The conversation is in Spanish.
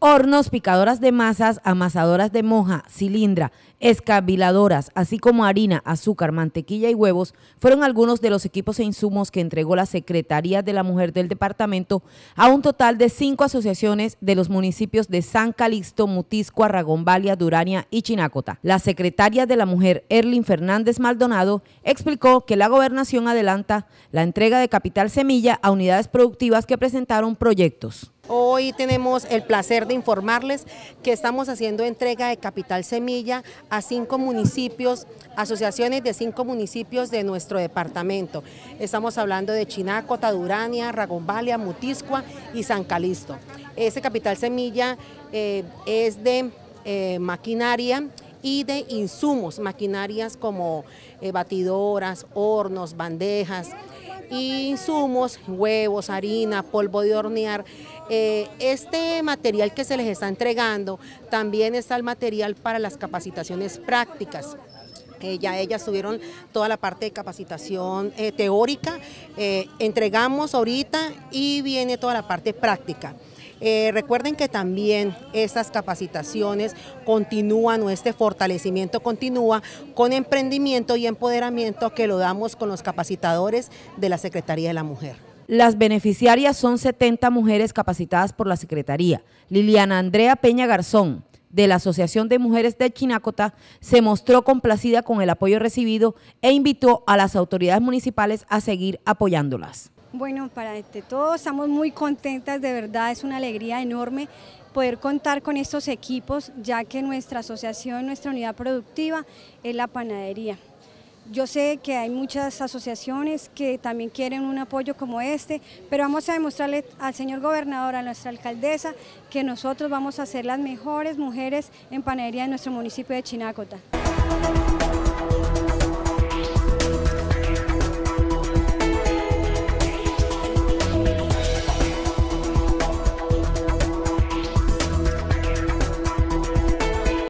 hornos, picadoras de masas, amasadoras de moja, cilindra, escabiladoras, así como harina, azúcar, mantequilla y huevos, fueron algunos de los equipos e insumos que entregó la Secretaría de la Mujer del Departamento a un total de cinco asociaciones de los municipios de San Calixto, Mutisco, Arragombalia, Durania y Chinacota. La secretaria de la Mujer, Erlin Fernández Maldonado, explicó que la gobernación adelanta la entrega de capital semilla a unidades productivas que presentaron proyectos. Hoy tenemos el placer de informarles que estamos haciendo entrega de Capital Semilla a cinco municipios, asociaciones de cinco municipios de nuestro departamento. Estamos hablando de Chinaco, Tadurania, Ragombalia, Mutiscua y San Calisto. Ese Capital Semilla eh, es de eh, maquinaria y de insumos, maquinarias como eh, batidoras, hornos, bandejas, y insumos, huevos, harina, polvo de hornear. Eh, este material que se les está entregando también está el material para las capacitaciones prácticas. Eh, ya ellas tuvieron toda la parte de capacitación eh, teórica, entregamos ahorita y viene toda la parte práctica. Eh, recuerden que también estas capacitaciones continúan o este fortalecimiento continúa con emprendimiento y empoderamiento que lo damos con los capacitadores de la Secretaría de la Mujer. Las beneficiarias son 70 mujeres capacitadas por la Secretaría. Liliana Andrea Peña Garzón, de la Asociación de Mujeres de Chinacota, se mostró complacida con el apoyo recibido e invitó a las autoridades municipales a seguir apoyándolas. Bueno, para este, todos estamos muy contentas, de verdad es una alegría enorme poder contar con estos equipos, ya que nuestra asociación, nuestra unidad productiva es la panadería. Yo sé que hay muchas asociaciones que también quieren un apoyo como este, pero vamos a demostrarle al señor gobernador, a nuestra alcaldesa, que nosotros vamos a ser las mejores mujeres en panadería en nuestro municipio de Chinacota.